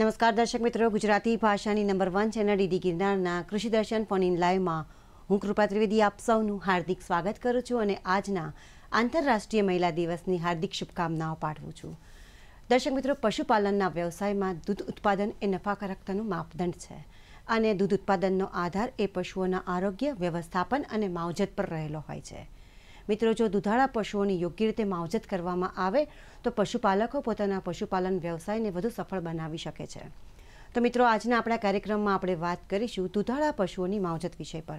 નમસ્કાર દર્શક મિત્રો ગુજરાતી ભાષાની નંબર વન ચેનલ ડીડી ગિરનારના કૃષિ દર્શન ફોન ઇન લાઈવમાં હું કૃપા ત્રિવેદી આપ સૌનું હાર્દિક સ્વાગત કરું છું અને આજના આંતરરાષ્ટ્રીય મહિલા દિવસની હાર્દિક શુભકામનાઓ પાઠવું છું દર્શક મિત્રો પશુપાલનના વ્યવસાયમાં દૂધ ઉત્પાદન એ નફાકારકતાનું માપદંડ છે અને દૂધ ઉત્પાદનનો આધાર એ પશુઓના આરોગ્ય વ્યવસ્થાપન અને માવજત પર રહેલો હોય છે મિત્રો જો દુધાળા પશુઓની યોગ્ય રીતે માવજત કરવામાં આવે તો પશુપાલકો પોતાના પશુપાલન વ્યવસાયને વધુ સફળ બનાવી શકે છે તો મિત્રો આજના આપણા કાર્યક્રમમાં આપણે વાત કરીશું દુધાળા પશુઓની માવજત વિષય પર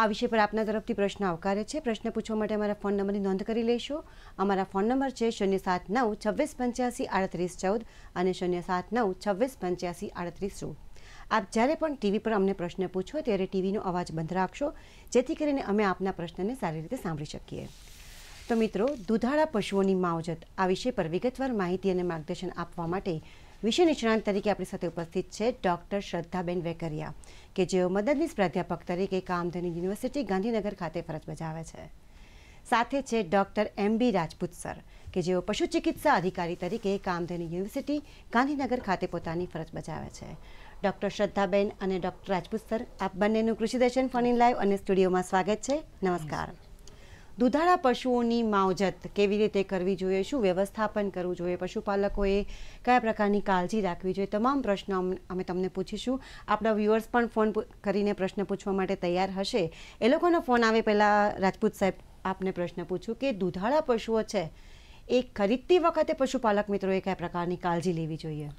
આ વિષય પર આપના તરફથી પ્રશ્ન આવકારે છે પ્રશ્ન પૂછવા માટે અમારા ફોન નંબરની નોંધ કરી લેશો અમારા ફોન નંબર છે શૂન્ય સાત નવ છવ્વીસ પંચ્યાસી આડત્રીસ ચૌદ અને શૂન્ય સાત નવ છવ્વીસ પંચ્યાસી આડત્રીસ ચૌદ આપ જ્યારે પણ ટીવી પર અમને પ્રશ્ન પૂછો ત્યારે ટીવીનો અવાજ બંધ રાખશો જેથી કરીને અમે આપના પ્રશ્નને સારી રીતે સાંભળી શકીએ તો મિત્રો દુધાળા પશુઓની માવજત આ વિષય પર વિગતવાર માહિતી અને માર્ગદર્શન આપવા માટે વિષય નિષ્ણાંત તરીકે આપણી સાથે ઉપસ્થિત છે ડૉક્ટર શ્રદ્ધાબેન વેકરિયા કે જેઓ મદદનીશ પ્રાધ્યાપક તરીકે કામધેનુ યુનિવર્સિટી ગાંધીનગર ખાતે ફરજ બજાવે છે સાથે છે doctor M B Rajput sir કે જેઓ પશુ ચિકિત્સા અધિકારી તરીકે કામધેનુ યુનિવર્સિટી ગાંધીનગર ખાતે પોતાની ફરજ બજાવે છે ડૉક્ટર શ્રદ્ધાબેન અને ડૉક્ટર રાજપૂત સર આપ બંનેનું કૃષિ દર્શન ફોન ઇન લાઈવ અને સ્ટુડિયોમાં સ્વાગત છે નમસ્કાર દુધાળા પશુઓની માવજત કેવી રીતે કરવી જોઈએ શું વ્યવસ્થાપન કરવું જોઈએ પશુપાલકોએ કયા પ્રકારની કાળજી રાખવી જોઈએ તમામ પ્રશ્નો અમે તમને પૂછીશું આપણા વ્યુઅર્સ પણ ફોન કરીને પ્રશ્ન પૂછવા માટે તૈયાર હશે એ લોકોનો ફોન આવે પહેલાં રાજપૂત સાહેબ આપને પ્રશ્ન પૂછ્યું કે દુધાળા પશુઓ છે એ ખરીદતી વખતે પશુપાલક મિત્રોએ કયા પ્રકારની કાળજી લેવી જોઈએ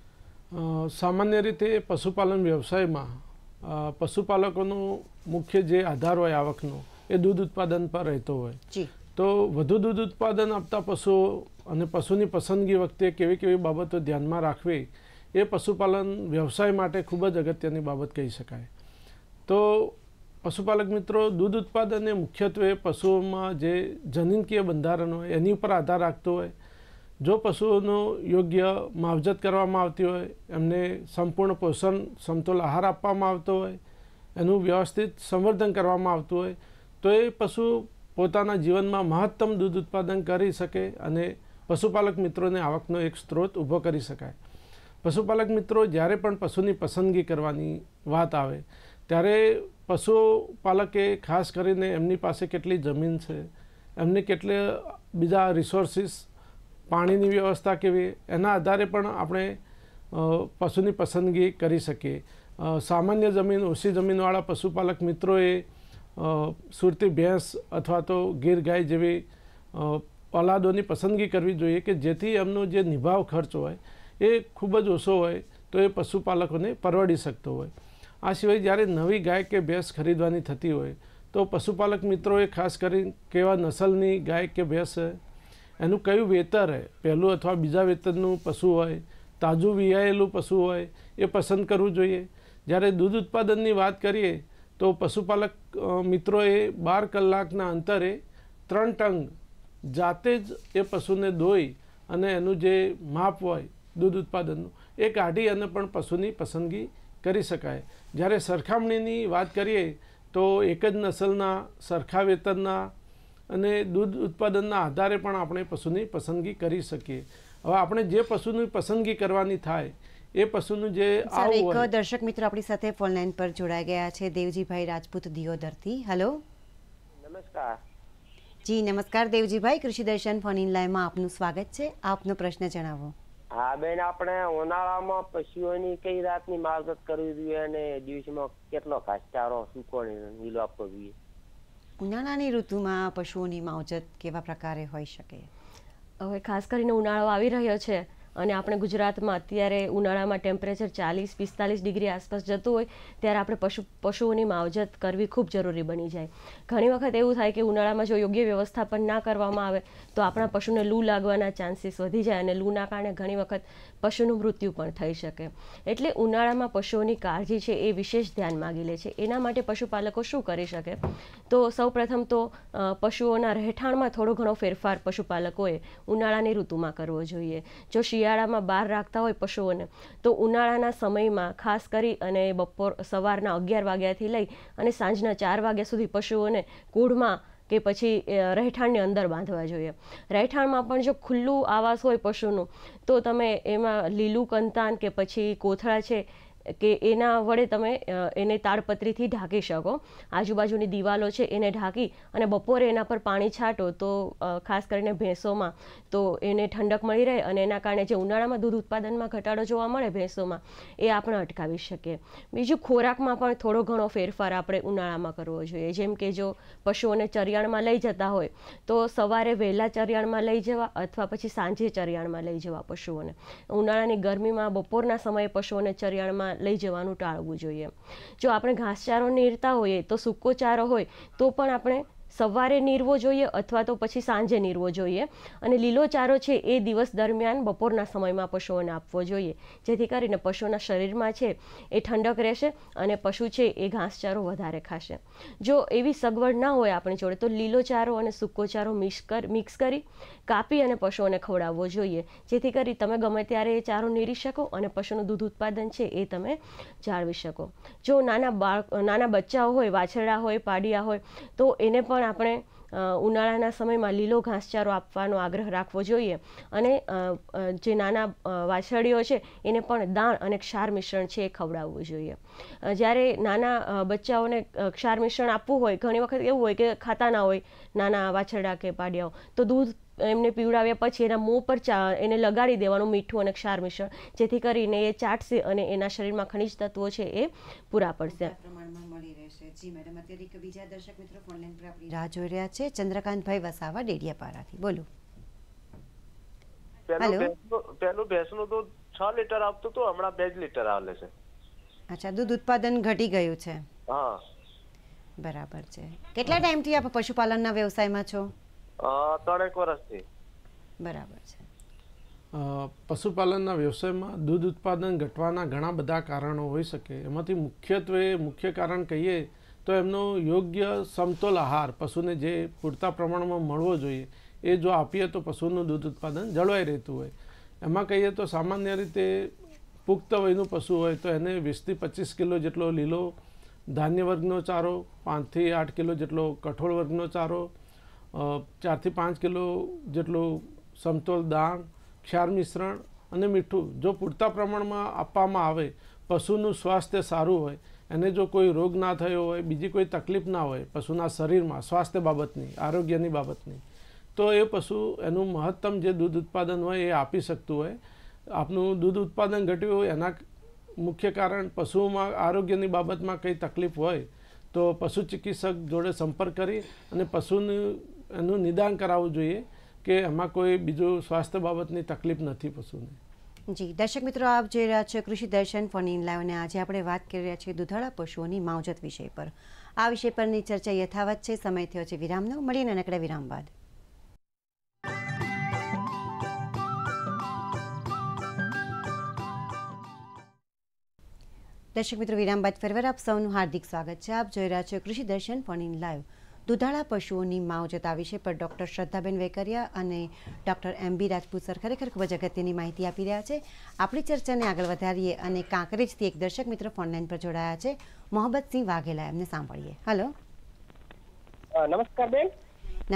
સામાન્ય રીતે પશુપાલન વ્યવસાયમાં પશુપાલકોનો મુખ્ય જે આધાર હોય આવકનો એ દૂધ ઉત્પાદન પર રહેતો હોય તો વધુ દૂધ ઉત્પાદન આપતા પશુઓ અને પશુની પસંદગી વખતે કેવી કેવી બાબતો ધ્યાનમાં રાખવી એ પશુપાલન વ્યવસાય માટે ખૂબ જ અગત્યની બાબત કહી શકાય તો પશુપાલક મિત્રો દૂધ ઉત્પાદન એ મુખ્યત્વે પશુઓમાં જે જનનકીય બંધારણ હોય એની ઉપર આધાર રાખતો હોય જો પશુઓનું યોગ્ય માવજત કરવામાં આવતી હોય એમને સંપૂર્ણ પોષણ સમતોલ આહાર આપવામાં આવતો હોય એનું વ્યવસ્થિત સંવર્ધન કરવામાં આવતું હોય તો એ પશુ પોતાના જીવનમાં મહત્તમ દૂધ ઉત્પાદન કરી શકે અને પશુપાલક મિત્રોને આવકનો એક સ્ત્રોત ઊભો કરી શકાય પશુપાલક મિત્રો જ્યારે પણ પશુની પસંદગી કરવાની વાત આવે ત્યારે પશુપાલકે ખાસ કરીને એમની પાસે કેટલી જમીન છે એમને કેટલે બીજા રિસોર્સિસ પાણીની વ્યવસ્થા કેવી એના આધારે પણ આપણે પશુની પસંદગી કરી શકીએ સામાન્ય જમીન ઓછી જમીનવાળા પશુપાલક મિત્રોએ સુરતી ભેંસ અથવા તો ગીર ગાય જેવી ઓલાદોની પસંદગી કરવી જોઈએ કે જેથી એમનો જે નિભાવ ખર્ચ હોય એ ખૂબ જ ઓછો હોય તો એ પશુપાલકોને પરવડી શકતો હોય આ સિવાય જ્યારે નવી ગાય કે ભેંસ ખરીદવાની થતી હોય તો પશુપાલક મિત્રોએ ખાસ કરી કેવા નસલની ગાય કે ભેંસ એનું કયું વેતર હે પહેલું અથવા બીજા વેતરનું પશુ હોય તાજું વિહાયેલું પશુ હોય એ પસંદ કરવું જોઈએ જ્યારે દૂધ ઉત્પાદનની વાત કરીએ તો પશુપાલક મિત્રોએ બાર કલાકના અંતરે ત્રણ ટંગ જાતે જ એ પશુને દોઈ અને એનું જે માપ હોય દૂધ ઉત્પાદનનું એ કાઢી અને પણ પશુની પસંદગી કરી શકાય જ્યારે સરખામણીની વાત કરીએ તો એક જ નસલના સરખા વેતનના અને દૂધ ઉત્પાદનના આધારે પણ આપણે પશુની પસંદગી કરી શકીએ હવે આપણે જે પશુની પસંદગી કરવાની થાય એ પશુનું જે એક દર્શક મિત્ર આપણી સાથે ફોનલાઈન પર જોડાઈ ગયા છે દેવજીભાઈ રાજપૂત દિયોદરથી હેલો નમસ્કાર જી નમસ્કાર દેવજીભાઈ કૃષિ દર્શન ફોન ઇન લાઈવમાં આપનું સ્વાગત છે આપનો પ્રશ્ન જણાવો હા બેન આપણે ઉનાળામાં પશુઓની કઈ રાતની માવજત કરવી જોઈએ અને દિવસમાં કેટલો ઘાસચારો સૂકો નીલો આપવો જોઈએ ઉનાળાની ઋતુમાં પશુઓની માવજત કેવા પ્રકારે હોઈ શકે હવે ખાસ કરીને ઉનાળો આવી રહ્યો છે અને આપણે ગુજરાતમાં અત્યારે ઉનાળામાં ટેમ્પરેચર ચાલીસ પિસ્તાલીસ ડિગ્રી આસપાસ જતું હોય ત્યારે આપણે પશુ પશુઓની માવજત કરવી ખૂબ જરૂરી બની જાય ઘણી વખત એવું થાય કે ઉનાળામાં જો યોગ્ય વ્યવસ્થાપન ના કરવામાં આવે તો આપણા પશુને લૂ લાગવાના ચાન્સીસ વધી જાય અને લૂના કારણે ઘણી વખત પશુનું મૃત્યુ પણ થઈ શકે એટલે ઉનાળામાં પશુઓની કાળજી છે એ વિશેષ ધ્યાન માગી લે છે એના માટે પશુપાલકો શું કરી શકે તો સૌપ્રથમ તો પશુઓના રહેઠાણમાં થોડો ઘણો ફેરફાર પશુપાલકોએ ઉનાળાની ઋતુમાં કરવો જોઈએ જો શિયાળ શિયાળામાં બહાર રાખતા હોય પશુઓને તો ઉનાળાના સમયમાં ખાસ કરી અને બપોર સવારના અગિયાર વાગ્યાથી લઈ અને સાંજના ચાર વાગ્યા સુધી પશુઓને કૂઢમાં કે પછી રહેઠાણની અંદર બાંધવા જોઈએ રહેઠાણમાં પણ જો ખુલ્લું આવાસ હોય પશુનું તો તમે એમાં લીલું કંતાન કે પછી કોથળા છે કે એના વડે તમે એને તાડપત્રીથી ઢાંકી શકો આજુબાજુની દિવાલો છે એને ઢાંકી અને બપોરે એના પર પાણી છાંટો તો ખાસ કરીને ભેંસોમાં તો એને ઠંડક મળી રહે અને એના કારણે જે ઉનાળામાં દૂધ ઉત્પાદનમાં ઘટાડો જોવા મળે ભેંસોમાં એ આપણે અટકાવી શકીએ બીજું ખોરાકમાં પણ થોડો ઘણો ફેરફાર આપણે ઉનાળામાં કરવો જોઈએ જેમ કે જો પશુઓને ચરિયાણમાં લઈ જતા હોય તો સવારે વહેલા ચરિયાણમાં લઈ જવા અથવા પછી સાંજે ચરિયાણમાં લઈ જવા પશુઓને ઉનાળાની ગરમીમાં બપોરના સમયે પશુઓને ચરિયાણમાં લઈ જવાનું ટાળવું જોઈએ જો આપણે ઘાસચારો નીરતા હોઈએ તો સૂકો ચારો હોય તો પણ આપણે સવારે નીરવો જોઈએ અથવા તો પછી સાંજે નીરવો જોઈએ અને લીલો ચારો છે એ દિવસ દરમિયાન બપોરના સમયમાં પશુઓને આપવો જોઈએ જેથી કરીને પશુના શરીરમાં છે એ ઠંડક રહેશે અને પશુ છે એ ઘાસચારો વધારે ખાશે જો એવી સગવડ ના હોય આપણી જોડે તો લીલો ચારો અને સૂકો ચારો મિક્સ કર મિક્સ કરી કાપી અને પશુઓને ખવડાવવો જોઈએ જેથી કરી તમે ગમે ત્યારે એ ચારો નીરી શકો અને પશુનું દૂધ ઉત્પાદન છે એ તમે જાળવી શકો જો નાના બાળ નાના બચ્ચાઓ હોય વાછરડા હોય પાડિયા હોય તો એને પણ પણ આપણે ઉનાળાના સમયમાં લીલો ઘાસચારો આપવાનો આગ્રહ રાખવો જોઈએ અને જે નાના વાછરડીઓ છે એને પણ દાણ અને ક્ષાર મિશ્રણ છે એ ખવડાવવું જોઈએ જ્યારે નાના બચ્ચાઓને ક્ષાર મિશ્રણ આપવું હોય ઘણી વખત એવું હોય કે ખાતા ના હોય નાના વાછરડા કે પાડિયાઓ તો દૂધ એમને પીવડાવ્યા પછી એના મોં પર ચા એને લગાડી દેવાનું મીઠું અને ક્ષાર મિશ્રણ જેથી કરીને એ ચાટશે અને એના શરીરમાં ખનિજ તત્વો છે એ પૂરા પડશે રહેશે જી મેડમ અત્યારે એક બીજા દર્શક મિત્રો ફોનલાઈન પર આપણી રાહ જોઈ રહ્યા છે ચંદ્રકાંતભાઈ વસાવા ડેડિયાપાડાથી બોલો હેલો પહેલું ભેંસનું દૂધ છ લીટર આપતું હતું હમણાં બે જ લીટર આવે છે અચ્છા દૂધ ઉત્પાદન ઘટી ગયું છે હા બરાબર છે કેટલા ટાઈમથી આપ પશુપાલનના વ્યવસાયમાં છો ત્રણેક વર્ષથી બરાબર છે પશુપાલનના વ્યવસાયમાં દૂધ ઉત્પાદન ઘટવાના ઘણા બધા કારણો હોઈ શકે એમાંથી મુખ્યત્વે મુખ્ય કારણ કહીએ તો એમનો યોગ્ય સમતોલ આહાર પશુને જે પૂરતા પ્રમાણમાં મળવો જોઈએ એ જો આપીએ તો પશુનું દૂધ ઉત્પાદન જળવાઈ રહેતું હોય એમાં કહીએ તો સામાન્ય રીતે પુખ્ત વયનું પશુ હોય તો એને વીસથી પચીસ કિલો જેટલો લીલો ધાન્ય વર્ગનો ચારો પાંચથી આઠ કિલો જેટલો કઠોળ વર્ગનો ચારો ચારથી પાંચ કિલો જેટલું સમતોલ દાણ ક્ષાર મિશ્રણ અને મીઠું જો પૂરતા પ્રમાણમાં આપવામાં આવે પશુનું સ્વાસ્થ્ય સારું હોય એને જો કોઈ રોગ ના થયો હોય બીજી કોઈ તકલીફ ના હોય પશુના શરીરમાં સ્વાસ્થ્ય બાબતની આરોગ્યની બાબતની તો એ પશુ એનું મહત્તમ જે દૂધ ઉત્પાદન હોય એ આપી શકતું હોય આપનું દૂધ ઉત્પાદન ઘટ્યું હોય એના મુખ્ય કારણ પશુમાં આરોગ્યની બાબતમાં કંઈ તકલીફ હોય તો પશુ ચિકિત્સક જોડે સંપર્ક કરી અને પશુનું એનું નિદાન કરાવવું જોઈએ કે એમાં કોઈ બીજું સ્વાસ્થ્ય બાબતની તકલીફ નથી પશુને જી દર્શક મિત્રો આપ જોઈ રહ્યા છો કૃષિ દર્શન ફોન ઇન લાઈવ અને આજે આપણે વાત કરી રહ્યા છીએ દુધાળા પશુઓની માવજત વિષય પર આ વિષય પરની ચર્ચા યથાવત છે સમય થયો છે વિરામનો મળીને નકડા વિરામ બાદ દર્શક મિત્રો વિરામ બાદ ફેરવાર આપ સૌનું હાર્દિક સ્વાગત છે આપ જોઈ રહ્યા છો કૃષિ દર્શન ફોન ઇન લાઈવ દુધાળા પશુઓની માવજત આ વિષય પર ડૉક્ટર શ્રદ્ધાબેન વેકરિયા અને doctor M B Rajput sir ખરેખર ખૂબ જ અગત્યની માહિતી આપી રહ્યા છે આપણી ચર્ચાને આગળ વધારીએ અને કાંકરેજથી એક દર્શક મિત્ર ફોનલાઈન પર જોડાયા છે મોહબ્બતસિંહ વાઘેલા એમને સાંભળીએ હલો નમસ્કાર બેન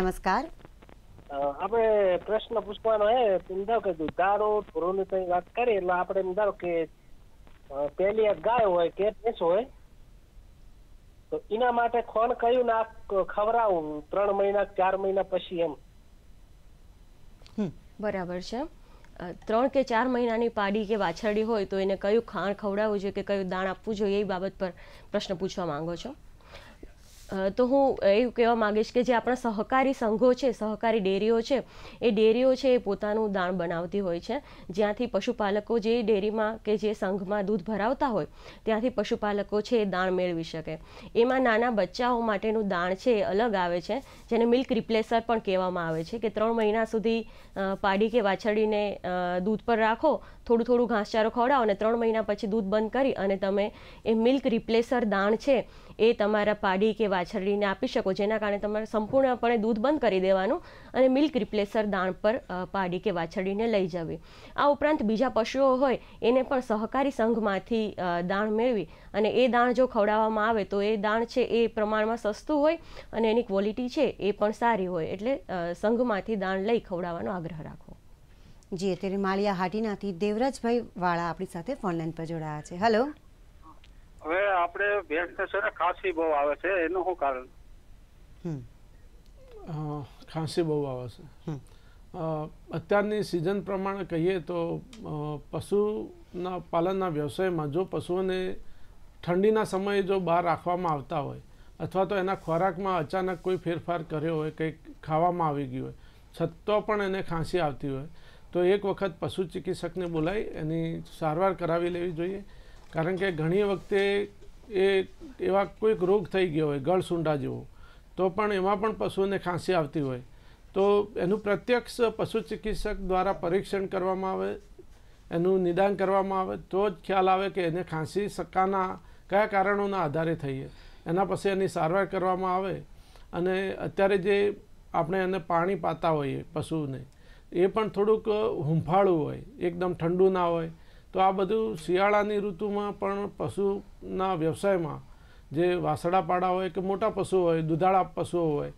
નમસ્કાર આપણે પ્રશ્ન પૂછવાનો હે તમે ધારો કે દુધારો ઢોરોની વાત કરીએ એટલે આપણે એમ ધારો કે પહેલી ગાય હોય કે ભેંસ હોય તો એના માટે ખોણ કયું ના ખવડાવું ત્રણ મહિના ચાર મહિના પછી એમ બરાબર છે ત્રણ કે ચાર મહિનાની પાડી કે વાછરડી હોય તો એને કયું ખાણ ખવડાવવું જોઈએ કે કયું દાણ આપવું જોઈએ એ બાબત પર પ્રશ્ન પૂછવા માંગો છો તો હું એવું કહેવા માગીશ કે જે આપણા સહકારી સંઘો છે સહકારી ડેરીઓ છે એ ડેરીઓ છે એ પોતાનું દાણ બનાવતી હોય છે જ્યાંથી પશુપાલકો જે ડેરીમાં કે જે સંઘમાં દૂધ ભરાવતા હોય ત્યાંથી પશુપાલકો છે એ દાણ મેળવી શકે એમાં નાના બચ્ચાઓ માટેનું દાણ છે એ અલગ આવે છે જેને મિલ્ક રિપ્લેસર પણ કહેવામાં આવે છે કે ત્રણ મહિના સુધી પાડી કે વાછડીને દૂધ પર રાખો થોડું થોડું ઘાસચારો ખવડાવો અને ત્રણ મહિના પછી દૂધ બંધ કરી અને તમે એ મિલ્ક રિપ્લેસર દાણ છે એ તમારા પાડી કે વાછરડીને આપી શકો જેના કારણે તમારે સંપૂર્ણપણે દૂધ બંધ કરી દેવાનું અને મિલ્ક રિપ્લેસર દાણ પર પાડી કે વાછરડીને લઈ જવી આ ઉપરાંત બીજા પશુઓ હોય એને પણ સહકારી સંઘમાંથી દાણ મેળવી અને એ દાણ જો ખવડાવવામાં આવે તો એ દાણ છે એ પ્રમાણમાં સસ્તું હોય અને એની ક્વોલિટી છે એ પણ સારી હોય એટલે સંઘમાંથી દાણ લઈ ખવડાવવાનો આગ્રહ રાખો જી અત્યારે માળિયા હાટીનાથી દેવરાજભાઈ વાળા આપણી સાથે ફોનલાઈન પર જોડાયા છે હલો હવે આપણે ભેંસને છે ને ખાંસી બહુ આવે છે એનું શું કારણ ખાંસી બહુ આવે છે અત્યારની સિઝન પ્રમાણે કહીએ તો પશુના પાલનના વ્યવસાયમાં જો પશુઓને ઠંડીના સમયે જો બહાર રાખવામાં આવતા હોય અથવા તો એના ખોરાકમાં અચાનક કોઈ ફેરફાર કર્યો હોય કંઈક ખાવામાં આવી ગયું હોય છતાં પણ એને ખાંસી આવતી હોય તો એક વખત પશુ ચિકિત્સકને બોલાવી એની સારવાર કરાવી લેવી જોઈએ કારણ કે ઘણી વખતે એ એવા કોઈક રોગ થઈ ગયો હોય ગળસુંડા જેવો તો પણ એમાં પણ પશુઓને ખાંસી આવતી હોય તો એનું પ્રત્યક્ષ પશુ ચિકિત્સક દ્વારા પરીક્ષણ કરવામાં આવે એનું નિદાન કરવામાં આવે તો જ ખ્યાલ આવે કે એને ખાંસી શકાના કયા કારણોના આધારે થઈએ એના પછી એની સારવાર કરવામાં આવે અને અત્યારે જે આપણે એને પાણી પાતા હોઈએ પશુને એ પણ થોડુંક હુંફાળું હોય એકદમ ઠંડુ ના હોય તો આ બધું શિયાળાની ઋતુમાં પણ પશુના વ્યવસાયમાં જે વાસડાપાડા હોય કે મોટા પશુ હોય દુધાળા પશુઓ હોય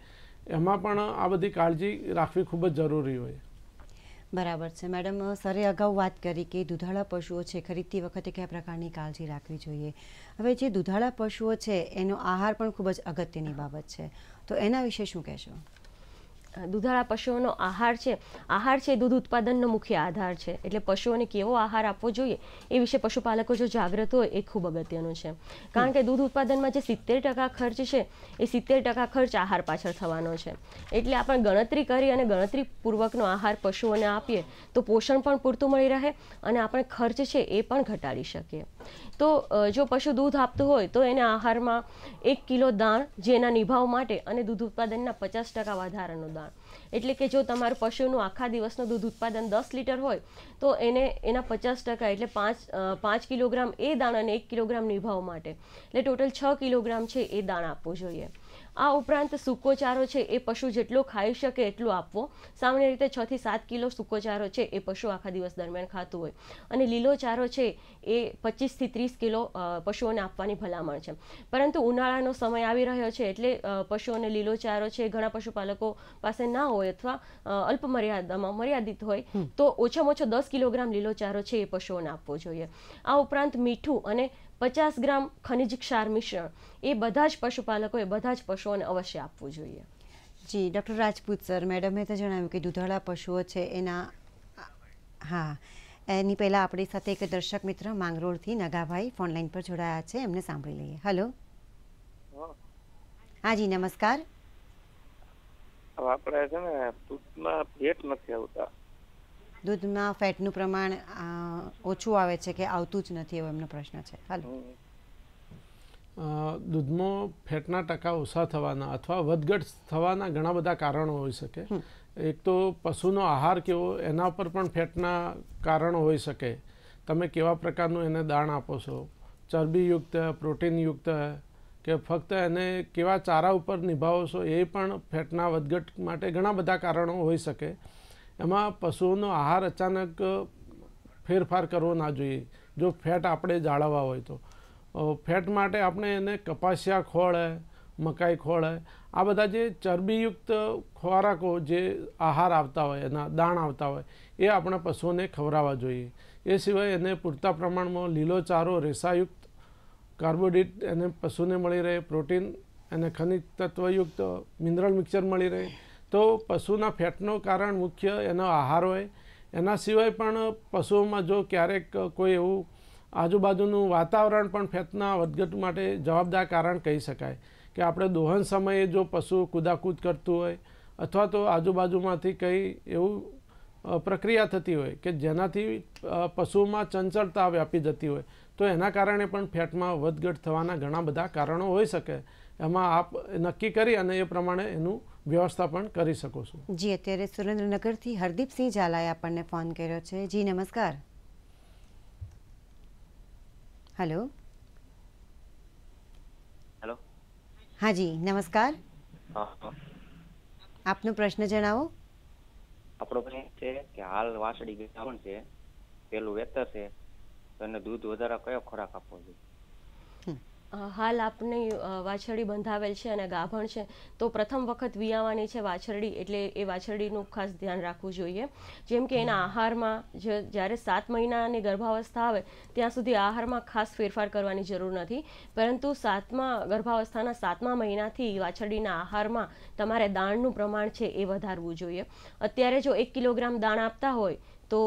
એમાં પણ આ બધી કાળજી રાખવી ખૂબ જ જરૂરી હોય બરાબર છે મેડમ સરે અગાઉ વાત કરી કે દુધાળા પશુઓ છે ખરીદતી વખતે કયા પ્રકારની કાળજી રાખવી જોઈએ હવે જે દુધાળા પશુઓ છે એનો આહાર પણ ખૂબ જ અગત્યની બાબત છે તો એના વિશે શું કહેશો દૂધાળા પશુઓનો આહાર છે આહાર છે દૂધ ઉત્પાદનનો મુખ્ય આધાર છે એટલે પશુઓને કેવો આહાર આપવો જોઈએ એ વિશે પશુપાલકો જો જાગૃત હોય એ ખૂબ અગત્યનું છે કારણ કે દૂધ ઉત્પાદનમાં જે સિત્તેર ટકા ખર્ચ છે એ સિત્તેર ટકા ખર્ચ આહાર પાછળ થવાનો છે એટલે આપણે ગણતરી કરી અને ગણતરીપૂર્વકનો આહાર પશુઓને આપીએ તો પોષણ પણ પૂરતું મળી રહે અને આપણે ખર્ચ છે એ પણ ઘટાડી શકીએ તો જો પશુ દૂધ આપતું હોય તો એને આહારમાં એક કિલો દાણ જેના નિભાવ માટે અને દૂધ ઉત્પાદનના પચાસ ટકા વધારાનો દાણ એટલે કે જો તમારું પશુનું આખા દિવસનું દૂધ ઉત્પાદન દસ લીટર હોય તો એને એના પચાસ ટકા એટલે પાંચ પાંચ કિલોગ્રામ એ દાણાને એક કિલોગ્રામ નિભાવ માટે એટલે ટોટલ છ કિલોગ્રામ છે એ દાણા આપવું જોઈએ આ ઉપરાંત સૂકો છે એ પશુ જેટલો ખાઈ શકે એટલો આપવો સામાન્ય રીતે છ થી સાત કિલો સૂકો છે એ પશુ આખા દિવસ દરમિયાન ખાતું હોય અને લીલો ચારો છે એ પચીસથી ત્રીસ કિલો પશુઓને આપવાની ભલામણ છે પરંતુ ઉનાળાનો સમય આવી રહ્યો છે એટલે પશુઓને લીલો ચારો છે ઘણા પશુપાલકો પાસે ના હોય અથવા અલ્પ મર્યાદામાં મર્યાદિત હોય તો ઓછામાં ઓછો દસ કિલોગ્રામ લીલો ચારો છે એ પશુઓને આપવો જોઈએ આ ઉપરાંત મીઠું અને પચાસ ગ્રામ ખનિજ ક્ષાર મિશ્રણ એ બધા જ પશુપાલકોએ બધા જ પશુઓને અવશ્ય આપવું જોઈએ જી ડૉક્ટર રાજપૂત સર મેડમે તો જણાવ્યું કે દુધાળા પશુઓ છે એના હા એની પહેલાં આપણી સાથે એક દર્શક મિત્ર માંગરોળથી નગાભાઈ ફોનલાઈન પર જોડાયા છે એમને સાંભળી લઈએ હલો હા જી નમસ્કાર આપણે છે ને દૂધમાં ભેટ નથી આવતા દૂધમાં ફેટનું પ્રમાણ ઓછું આવે છે કે આવતું જ નથી એવો એમનો પ્રશ્ન છે હાલો દૂધમાં ફેટના ટકા ઓછા થવાના અથવા વધઘટ થવાના ઘણા બધા કારણો હોઈ શકે એક તો પશુનો આહાર કેવો એના પર પણ ફેટના કારણો હોઈ શકે તમે કેવા પ્રકારનું એને દાણ આપો છો ચરબીયુક્ત પ્રોટીનયુક્ત કે ફક્ત એને કેવા ચારા ઉપર નિભાવો છો એ પણ ફેટના વધઘટ માટે ઘણા બધા કારણો હોઈ શકે એમાં પશુઓનો આહાર અચાનક ફેરફાર કરવો ના જોઈએ જો ફેટ આપણે જાળવવા હોય તો ફેટ માટે આપણે એને કપાસિયા ખોળ મકાઈ ખોળ આ બધા જે ચરબીયુક્ત ખોરાકો જે આહાર આવતા હોય એના દાણ આવતા હોય એ આપણા પશુઓને ખવડાવવા જોઈએ એ સિવાય એને પૂરતા પ્રમાણમાં લીલોચારો રેસાયુક્ત કાર્બોડિટ એને પશુને મળી રહે પ્રોટીન એને ખનિજ તત્વયુક્ત મિનરલ મિક્સર મળી રહે તો પશુના ફેટનો કારણ મુખ્ય એનો આહાર હોય એના સિવાય પણ પશુઓમાં જો ક્યારેક કોઈ એવું આજુબાજુનું વાતાવરણ પણ ફેટના વધઘટ માટે જવાબદાર કારણ કહી શકાય કે આપણે દોહન સમયે જો પશુ કૂદાકૂદ કરતું હોય અથવા તો આજુબાજુમાંથી કંઈ એવું પ્રક્રિયા થતી હોય કે જેનાથી પશુમાં ચંચળતા વ્યાપી જતી હોય તો એના કારણે પણ ફેટમાં વધઘટ થવાના ઘણા બધા કારણો હોઈ શકે એમાં આપ નક્કી કરી અને એ પ્રમાણે એનું વ્યવસ્થા પણ કરી શકો છો જી અત્યારે સુરેન્દ્રનગર થી હરદીપસિંહ ઝાલાએ આપણને ફોન કર્યો છે જી નમસ્કાર હેલો હેલો હા જી નમસ્કાર આપનો પ્રશ્ન જણાવો આપણો પ્રશ્ન છે કે હાલ વાસડી ગાવણ છે પેલું વેતર છે તો એને દૂધ વધારે કયો ખોરાક આપવો જોઈએ હાલ આપની વાછરડી બંધાવેલ છે અને ગાભણ છે તો પ્રથમ વખત વિયાવાની છે વાછરડી એટલે એ વાછરડીનું ખાસ ધ્યાન રાખવું જોઈએ જેમ કે એના આહારમાં જે જ્યારે સાત મહિનાની ગર્ભાવસ્થા આવે ત્યાં સુધી આહારમાં ખાસ ફેરફાર કરવાની જરૂર નથી પરંતુ સાતમા ગર્ભાવસ્થાના સાતમા મહિનાથી વાછરડીના આહારમાં તમારે દાણનું પ્રમાણ છે એ વધારવું જોઈએ અત્યારે જો એક કિલોગ્રામ દાણ આપતા હોય તો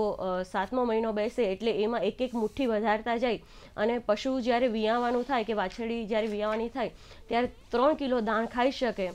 સાતમો મહિનો બેસે એટલે એમાં એક એક મુઠ્ઠી વધારતા જાય અને પશુ જ્યારે વિયાવાનું થાય કે વાછરડી જ્યારે વિયાવાની થાય ત્યારે ત્રણ કિલો દાણ ખાઈ શકે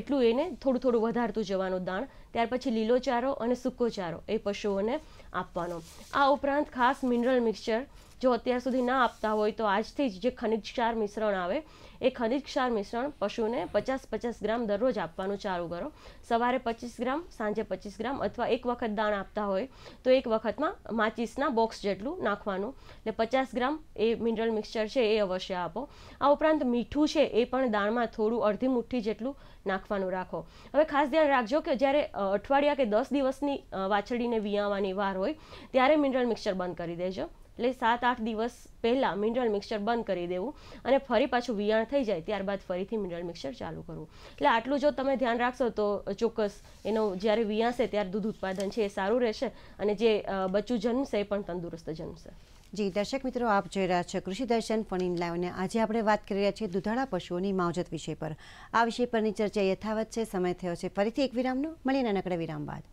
એટલું એને થોડું થોડું વધારતું જવાનું દાણ ત્યાર પછી લીલો ચારો અને સૂકો ચારો એ પશુઓને આપવાનો આ ઉપરાંત ખાસ મિનરલ મિક્સચર જો અત્યાર સુધી ના આપતા હોય તો આજથી જ જે ખનિજ ક્ષાર મિશ્રણ આવે એ ખનિજ ક્ષાર મિશ્રણ પશુને પચાસ પચાસ ગ્રામ દરરોજ આપવાનું ચાલુ કરો સવારે પચીસ ગ્રામ સાંજે પચીસ ગ્રામ અથવા એક વખત દાણ આપતા હોય તો એક વખતમાં માચીસના બોક્સ જેટલું નાખવાનું એટલે પચાસ ગ્રામ એ મિનરલ મિક્સચર છે એ અવશ્ય આપો આ ઉપરાંત મીઠું છે એ પણ દાણમાં થોડું અડધી મુઠ્ઠી જેટલું નાખવાનું રાખો હવે ખાસ ધ્યાન રાખજો કે જ્યારે અઠવાડિયા કે દસ દિવસની વાછડીને વિયાવાની વાર હોય ત્યારે મિનરલ મિક્સર બંધ કરી દેજો એટલે સાત આઠ દિવસ પહેલાં મિનરલ મિક્સચર બંધ કરી દેવું અને ફરી પાછું વિયાણ થઈ જાય ત્યારબાદ ફરીથી મિનરલ મિક્સચર ચાલુ કરવું એટલે આટલું જો તમે ધ્યાન રાખશો તો ચોક્કસ એનો જ્યારે વિયાશે ત્યારે દૂધ ઉત્પાદન છે એ સારું રહેશે અને જે બચ્ચું જન્મશે એ પણ તંદુરસ્ત જન્મશે જી દર્શક મિત્રો આપ જોઈ રહ્યા છો કૃષિ દર્શન ફોન લાવીને આજે આપણે વાત કરી રહ્યા છીએ દુધાળા પશુઓની માવજત વિષય પર આ વિષય પરની ચર્ચા યથાવત છે સમય થયો છે ફરીથી એક વિરામનો મળીને નકડે વિરામ બાદ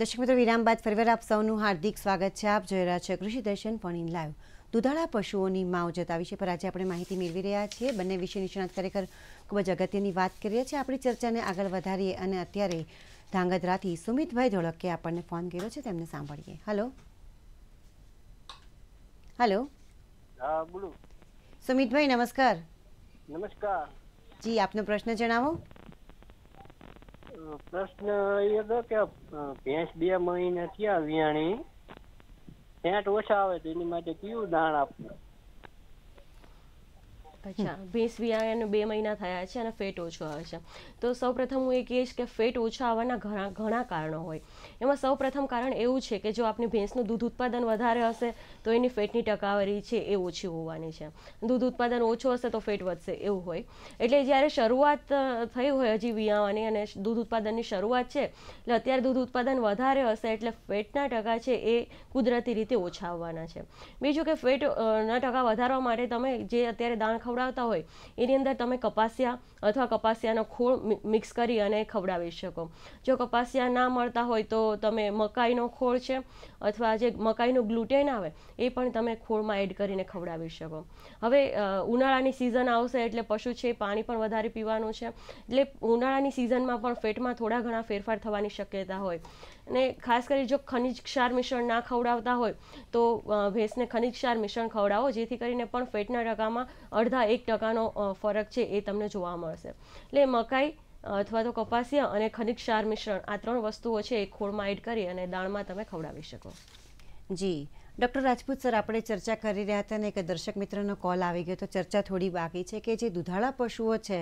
દર્શક મિત્રો વિરામ બાદ ફરીવાર આપ સૌનું હાર્દિક સ્વાગત છે આપ જોઈ રહ્યા છે કૃષિ દર્શન પણ લાઈવ દુધાળા પશુઓની માવ જતા વિશે પર આજે આપણે માહિતી મેળવી રહ્યા છીએ બંને વિશે નિષ્ણાત ખરેખર ખૂબ જ અગત્યની વાત કરીએ છીએ આપણી ચર્ચાને આગળ વધારીએ અને અત્યારે ધાંગધ્રાથી સુમિતભાઈ ધોળકે આપણને ફોન કર્યો છે તેમને સાંભળીએ હલો હલો બોલો સુમિતભાઈ નમસ્કાર નમસ્કાર જી આપનો પ્રશ્ન જણાવો પ્રશ્ન એ હતો કે ભેંસ બે મહિના થયા વિયાણી ફેટ ઓછા આવે તો એની માટે કયું દાણ આપવું અચ્છા ભેંસ વિયાણને બે મહિના થયા છે અને ફેટ ઓછો આવે છે તો સૌપ્રથમ હું એ કહીશ કે ફેટ ઓછા આવવાના ઘણા ઘણા કારણો હોય એમાં સૌપ્રથમ કારણ એવું છે કે જો આપણી ભેંસનું દૂધ ઉત્પાદન વધારે હશે તો એની ફેટની ટકાવારી છે એ ઓછી હોવાની છે દૂધ ઉત્પાદન ઓછું હશે તો ફેટ વધશે એવું હોય એટલે જ્યારે શરૂઆત થઈ હોય હજી વિયાવાની અને દૂધ ઉત્પાદનની શરૂઆત છે એટલે અત્યારે દૂધ ઉત્પાદન વધારે હશે એટલે ફેટના ટકા છે એ કુદરતી રીતે ઓછા આવવાના છે બીજું કે ફેટના ટકા વધારવા માટે તમે જે અત્યારે દાણ ખવડાવતા હોય એની અંદર તમે કપાસિયા અથવા કપાસિયાનો ખોળ મિક્સ કરી અને ખવડાવી શકો જો કપાસિયા ના મળતા હોય તો તમે મકાઈનો ખોળ છે અથવા જે મકાઈનું ગ્લુટેન આવે એ પણ તમે ખોળમાં એડ કરીને ખવડાવી શકો હવે ઉનાળાની સિઝન આવશે એટલે પશુ છે પાણી પણ વધારે પીવાનું છે એટલે ઉનાળાની સિઝનમાં પણ ફેટમાં થોડા ઘણા ફેરફાર થવાની શક્યતા હોય અને ખાસ કરી જો ખનિજ ક્ષાર મિશ્રણ ના ખવડાવતા હોય તો ભેંસને ખનિજ ક્ષાર મિશ્રણ ખવડાવો જેથી કરીને પણ ફેટના ટકામાં અડધા એક ટકાનો ફરક છે એ તમને જોવા મળશે એટલે મકાઈ અથવા તો કપાસિયા અને ખનિજ ક્ષાર મિશ્રણ આ ત્રણ વસ્તુઓ છે એ ખોળમાં એડ કરી અને દાણમાં તમે ખવડાવી શકો જી ડૉક્ટર રાજપૂત સર આપણે ચર્ચા કરી રહ્યા હતા ને એક દર્શક મિત્રનો કોલ આવી ગયો તો ચર્ચા થોડી બાકી છે કે જે દુધાળા પશુઓ છે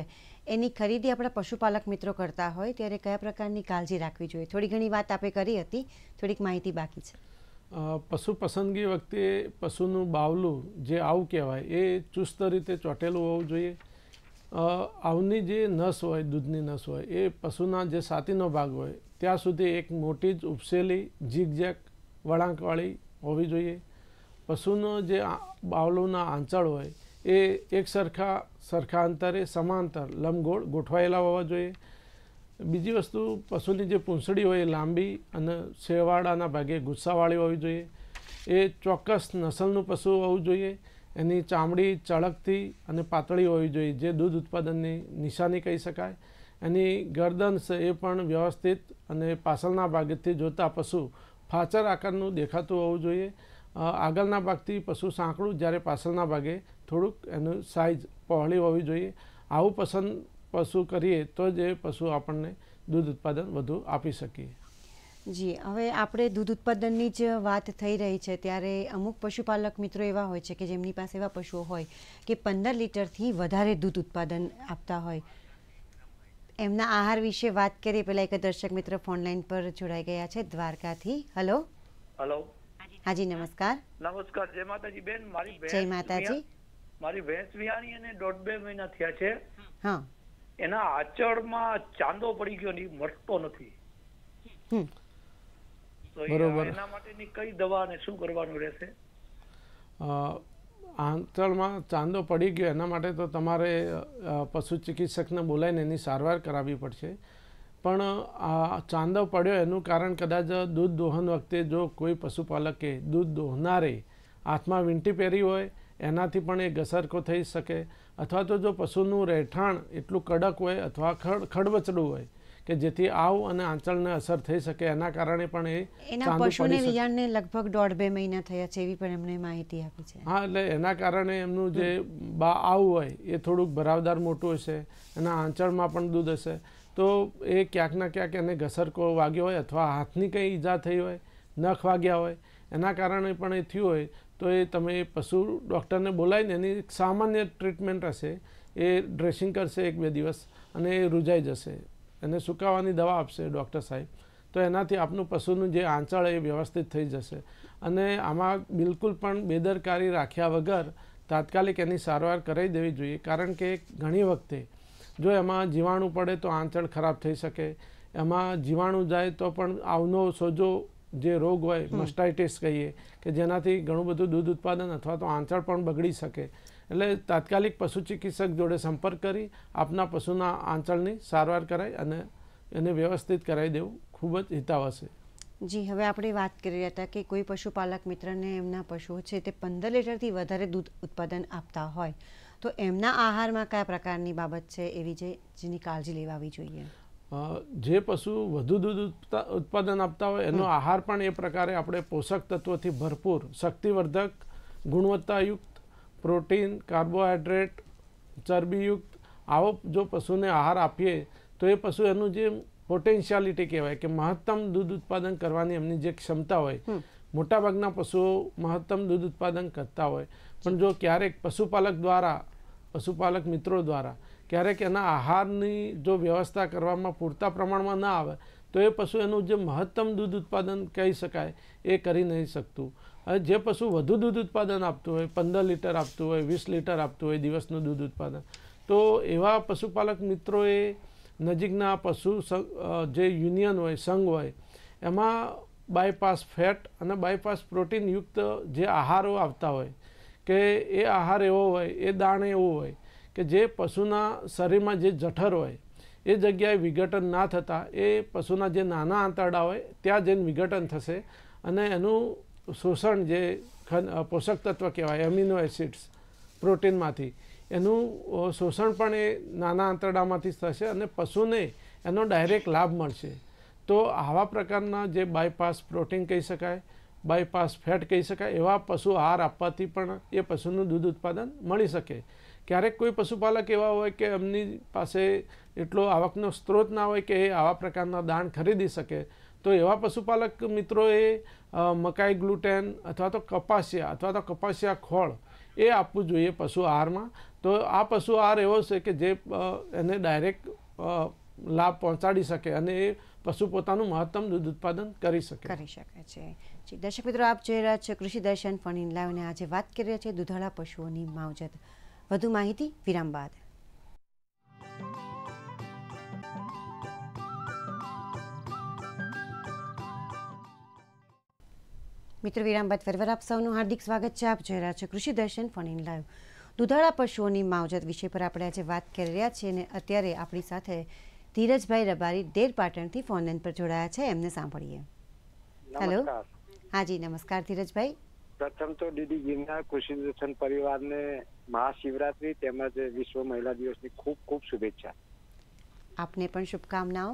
એની ખરીદી આપણા પશુપાલક મિત્રો કરતા હોય ત્યારે કયા પ્રકારની કાળજી રાખવી જોઈએ થોડી ઘણી વાત આપણે કરી હતી થોડીક માહિતી બાકી છે પશુ પસંદગી વખતે પશુનું બાવલું જે આવું કહેવાય એ ચુસ્ત રીતે ચોટેલું હોવું જોઈએ આવની જે નસ હોય દૂધની નસ હોય એ પશુના જે સાતીનો ભાગ હોય ત્યાં સુધી એક મોટી જ ઉપસેલી ઝીકઝેક વળાંકવાળી હોવી જોઈએ પશુનો જે બાવલોના આંચળ હોય એ એક સરખા સરખા અંતરે સમાંતર લંબગોળ ગોઠવાયેલા હોવા જોઈએ બીજી વસ્તુ પશુની જે પૂંછડી હોય એ લાંબી અને શેવાળાના ભાગે ગુસ્સાવાળી હોવી જોઈએ એ ચોક્કસ નસલનું પશુ હોવું જોઈએ એની ચામડી ચળકતી અને પાતળી હોવી જોઈએ જે દૂધ ઉત્પાદનની નિશાની કહી શકાય એની ગરદન છે એ પણ વ્યવસ્થિત અને પાછળના ભાગેથી જોતા પશુ ફાચર આકારનું દેખાતું હોવું જોઈએ આગળના ભાગથી પશુ સાંકડું જ્યારે પાછળના ભાગે થોડુંક એનું સાઇઝ પહોળી હોવી જોઈએ આવું પસંદ પશુ કરીએ તો જ એ પશુ આપણને દૂધ ઉત્પાદન વધુ આપી શકીએ જી હવે આપણે દૂધ ઉત્પાદનની જ વાત થઈ રહી છે ત્યારે અમુક પશુપાલક મિત્રો એવા હોય છે કે જેમની પાસે એવા પશુઓ હોય કે પંદર લીટરથી વધારે દૂધ ઉત્પાદન આપતા હોય એમના આહાર વિશે વાત કરીએ પેલા એક દર્શક મિત્ર ફોન લાઈન પર જોડાઈ ગયા છે દ્વારકાથી હેલો હેલો હાજી નમસ્કાર નમસ્કાર જય માતાજી બેન મારી જય માતાજી મારી ભેંસ વિહાણી અને દોઢ બે મહિના થયા છે હા એના આચળમાં ચાંદો પડી ગયો ને મટતો નથી બરોબર એના માટેની કઈ દવા અને શું કરવાનું રહેશે આંતળમાં ચાંદો પડી ગયો એના માટે તો તમારે પશુ ચિકિત્સકને બોલાવીને એની સારવાર કરાવવી પડશે પણ આ ચાંદો પડ્યો એનું કારણ કદાચ દૂધ દોહન વખતે જો કોઈ પશુપાલકે દૂધ દોહનારે હાથમાં વીંટી પહેરી હોય એનાથી પણ એ ઘસરકો થઈ શકે અથવા તો જો પશુનું રહેઠાણ એટલું કડક હોય અથવા ખડ ખડબચડું હોય કે જેથી આવ અને આંચળને અસર થઈ શકે એના કારણે પણ એ એના પશુને વિયાણને લગભગ દોઢ બે મહિના થયા છે એવી પણ એમણે માહિતી આપી છે હા એટલે એના કારણે એમનું જે બા આવ હોય એ થોડુંક ભરાવદાર મોટું હશે એના આંચળમાં પણ દૂધ હશે તો એ ક્યાંકના ક્યાંક એને ઘસરકો વાગ્યો હોય અથવા હાથની કંઈ ઈજા થઈ હોય નખ વાગ્યા હોય એના કારણે પણ એ થયું હોય તો એ તમે પશુ ડૉક્ટરને બોલાવીને એની સામાન્ય ટ્રીટમેન્ટ હશે એ ડ્રેસિંગ કરશે એક બે દિવસ અને એ રૂજાઈ જશે એને સુકાવાની દવા આપશે ડૉક્ટર સાહેબ તો એનાથી આપનું પશુનું જે આંચળ એ વ્યવસ્થિત થઈ જશે અને આમાં બિલકુલ પણ બેદરકારી રાખ્યા વગર તાત્કાલિક એની સારવાર કરાવી દેવી જોઈએ કારણ કે ઘણી વખતે જો એમાં જીવાણું પડે તો આંચળ ખરાબ થઈ શકે એમાં જીવાણું જાય તો પણ આવનો સોજો જે રોગ હોય મસ્ટાઇટિસ કહીએ કે જેનાથી ઘણું બધું દૂધ ઉત્પાદન અથવા તો આંચળ પણ બગડી શકે એટલે તાત્કાલિક પશુ ચિકિત્સક જોડે સંપર્ક કરી આપના પશુના આંચળની સારવાર કરાય અને એને વ્યવસ્થિત કરાવી દેવું ખૂબ જ હિતાવ હશે જી હવે આપણે વાત કરી રહ્યા હતા કે કોઈ પશુપાલક મિત્રને એમના પશુઓ છે તે પંદર લીટરથી વધારે દૂધ ઉત્પાદન આપતા હોય તો એમના આહારમાં કયા પ્રકારની બાબત છે એવી જે જેની કાળજી લેવાવી જોઈએ જે પશુ વધુ દૂધ ઉત્પાદન આપતા હોય એનો આહાર પણ એ પ્રકારે આપણે પોષક તત્વોથી ભરપૂર શક્તિવર્ધક ગુણવત્તાયુક્ત પ્રોટીન કાર્બોહાઈડ્રેટ ચરબીયુક્ત આવો જો પશુને આહાર આપીએ તો એ પશુ એનું જે પોટેન્શિયાલિટી કહેવાય કે મહત્તમ દૂધ ઉત્પાદન કરવાની એમની જે ક્ષમતા હોય મોટાભાગના પશુઓ મહત્તમ દૂધ ઉત્પાદન કરતા હોય પણ જો ક્યારેક પશુપાલક દ્વારા પશુપાલક મિત્રો દ્વારા ક્યારેક એના આહારની જો વ્યવસ્થા કરવામાં પૂરતા પ્રમાણમાં ના આવે તો એ પશુ એનું જે મહત્તમ દૂધ ઉત્પાદન કહી શકાય એ કરી નહીં શકતું હવે જે પશુ વધુ દૂધ ઉત્પાદન આપતું હોય પંદર લીટર આપતું હોય વીસ લીટર આપતું હોય દિવસનું દૂધ ઉત્પાદન તો એવા પશુપાલક મિત્રોએ નજીકના પશુ જે યુનિયન હોય સંઘ હોય એમાં બાયપાસ ફેટ અને બાયપાસ પ્રોટીનયુક્ત જે આહારો આવતા હોય કે એ આહાર એવો હોય એ દાણ એવો હોય કે જે પશુના શરીરમાં જે જઠર હોય એ જગ્યાએ વિઘટન ના થતાં એ પશુના જે નાના આંતરડા હોય ત્યાં જઈને વિઘટન થશે અને એનું શોષણ જે પોષક તત્વ કહેવાય એમિનો એસિડ્સ પ્રોટીનમાંથી એનું શોષણ પણ એ નાના આંતરડામાંથી થશે અને પશુને એનો ડાયરેક્ટ લાભ મળશે તો આવા પ્રકારના જે બાયપાસ પ્રોટીન કહી શકાય બાયપાસ ફેટ કહી શકાય એવા પશુ આહાર આપવાથી પણ એ પશુનું દૂધ ઉત્પાદન મળી શકે ક્યારેક કોઈ પશુપાલક એવા હોય કે એમની પાસે એટલો આવકનો સ્ત્રોત ના હોય કે એ આવા પ્રકારના દાણ ખરીદી શકે તો એવા પશુપાલક મિત્રોએ મકાઈ ગ્લુટેન અથવા તો કપાસિયા અથવા તો કપાસિયા ખોળ એ આપવું જોઈએ પશુ આહારમાં તો આ પશુ આહાર એવો છે કે જે એને ડાયરેક્ટ લાભ પહોંચાડી શકે અને એ પશુ પોતાનું મહત્તમ દૂધ ઉત્પાદન કરી શકે કરી શકે છે દર્શક મિત્રો આપ જોઈ રહ્યા છો કૃષિ દર્શન ફણી લાવીને આજે વાત કરી રહ્યા છે દુધાળા પશુઓની માવજત વધુ માહિતી વિરામ બાદ મિત્ર વિરામ બાદ ફેરવાર આપ સૌનું હાર્દિક સ્વાગત છે આપ જોઈ રહ્યા છે કૃષિ દર્શન ફોન ઇન લાઈવ દુધાળા પશુઓની માવજત વિષય પર આપણે આજે વાત કરી રહ્યા છીએ અને અત્યારે આપણી સાથે ધીરજભાઈ રબારી દેર પાટણથી ફોન લાઈન પર જોડાયા છે એમને સાંભળીએ હેલો હાજી નમસ્કાર ધીરજભાઈ પ્રથમ તો ડીડી ગિરનાર કુશિન્દ્રસન પરિવારને મહાશિવરાત્રી તેમજ વિશ્વ મહિલા દિવસની ખૂબ ખૂબ શુભેચ્છા આપને પણ શુભકામનાઓ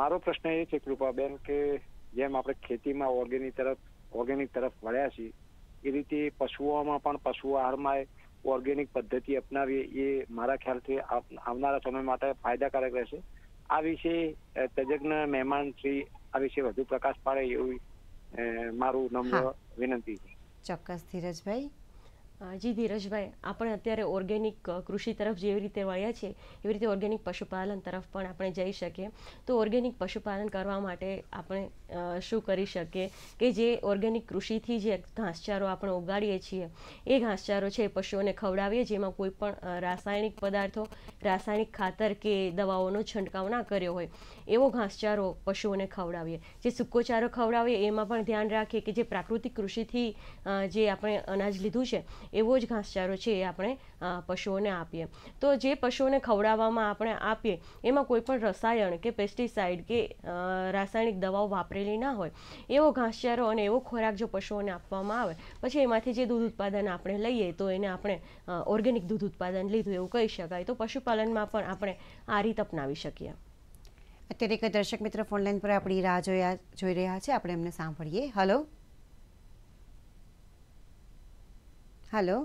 મારો પ્રશ્ન એ છે કૃપાબેન કે જેમ આપણે ખેતીમાં ઓર્ગેનિક તરફ ઓર્ગેનિક તરફ વળ્યા છીએ એ રીતે પશુઓમાં પણ પશુ આહારમાં ઓર્ગેનિક પદ્ધતિ અપનાવીએ એ મારા ખ્યાલથી આવનારા સમય માટે ફાયદાકારક રહેશે આ વિશે તજજ્ઞ મહેમાન શ્રી આ વિશે વધુ પ્રકાશ પાડે એવી મારું નમ્ર વિનંતી છે ચોક્કસ ધીરજભાઈ જી ધીરજભાઈ આપણે અત્યારે ઓર્ગેનિક કૃષિ તરફ જેવી રીતે વળ્યા છે એવી રીતે ઓર્ગેનિક પશુપાલન તરફ પણ આપણે જઈ શકીએ તો ઓર્ગેનિક પશુપાલન કરવા માટે આપણે શું કરી શકીએ કે જે ઓર્ગેનિક કૃષિથી જે ઘાસચારો આપણે ઉગાડીએ છીએ એ ઘાસચારો છે એ પશુઓને ખવડાવીએ જેમાં કોઈ પણ રાસાયણિક પદાર્થો રાસાયણિક ખાતર કે દવાઓનો છંટકાવ ના કર્યો હોય એવો ઘાસચારો પશુઓને ખવડાવીએ જે સૂકોચારો ખવડાવીએ એમાં પણ ધ્યાન રાખીએ કે જે પ્રાકૃતિક કૃષિથી જે આપણે અનાજ લીધું છે એવો જ ઘાસચારો છે એ આપણે પશુઓને આપીએ તો જે પશુઓને ખવડાવવામાં આપણે આપીએ એમાં કોઈ પણ રસાયણ કે પેસ્ટિસાઇડ કે રાસાયણિક દવાઓ વાપરેલી ના હોય એવો ઘાસચારો અને એવો ખોરાક જો પશુઓને આપવામાં આવે પછી એમાંથી જે દૂધ ઉત્પાદન આપણે લઈએ તો એને આપણે ઓર્ગેનિક દૂધ ઉત્પાદન લીધું એવું કહી શકાય તો પશુપાલનમાં પણ આપણે આ રીત અપનાવી શકીએ અત્યારે એક દર્શક મિત્ર ફોનલાઈન પર આપણી રાહ જોયા જોઈ રહ્યા છે આપણે એમને સાંભળીએ હલો હલો